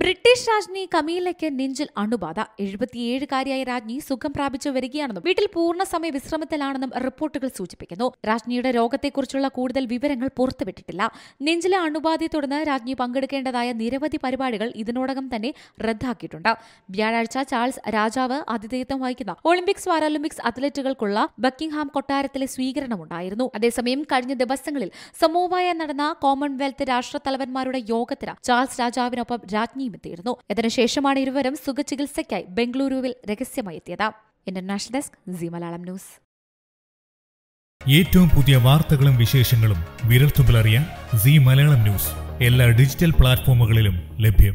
British രാജ്ഞി കമീലയ്ക്ക് നെഞ്ചിൽ അണുബാധ എഴുപത്തിയേഴുകാരിയായ രാജ്ഞി സുഖം പ്രാപിച്ചു വരികയാണെന്നും വീട്ടിൽ പൂർണ്ണസമയ വിശ്രമത്തിലാണെന്നും റിപ്പോർട്ടുകൾ സൂചിപ്പിക്കുന്നു രാജ്ഞിയുടെ രോഗത്തെക്കുറിച്ചുള്ള കൂടുതൽ വിവരങ്ങൾ പുറത്തുവിട്ടിട്ടില്ല നെഞ്ചിലെ അണുബാധയെ തുടർന്ന് രാജ്ഞി പങ്കെടുക്കേണ്ടതായ നിരവധി പരിപാടികൾ ഇതിനോടകം തന്നെ റദ്ദാക്കിയിട്ടുണ്ട് വ്യാഴാഴ്ച ചാൾസ് രാജാവ് ആതിഥേയത്വം വഹിക്കുന്ന ഒളിമ്പിക്സ് പാരാലിമ്പിക്സ് അത്ലറ്റുകൾക്കുള്ള ബക്കിംഗ്ഹാം കൊട്ടാരത്തിലെ സ്വീകരണമുണ്ടായിരുന്നു അതേസമയം കഴിഞ്ഞ ദിവസങ്ങളിൽ സമൂഹമായ നടന്ന കോമൺവെൽത്ത് രാഷ്ട്രത്തലവന്മാരുടെ യോഗത്തിന് ചാൾസ് രാജാവിനൊപ്പം രാജ്ഞി വാങ്ങിയുമെത്തിയിരുന്നു ഇതിനുശേഷമാണ് ഇരുവരും സുഖചികിത്സയ്ക്കായി ബംഗളൂരുവിൽ രഹസ്യമായി എത്തിയത് international desk Zee Malayalam news ഏറ്റവും പുതിയ വാർത്തകളും വിശേഷങ്ങളും വിരൽത്തുമ്പിലറിയാൻ സി മലയാളം ന്യൂസ് എല്ലാ ഡിജിറ്റൽ പ്ലാറ്റ്ഫോമുകളിലും ലഭ്യം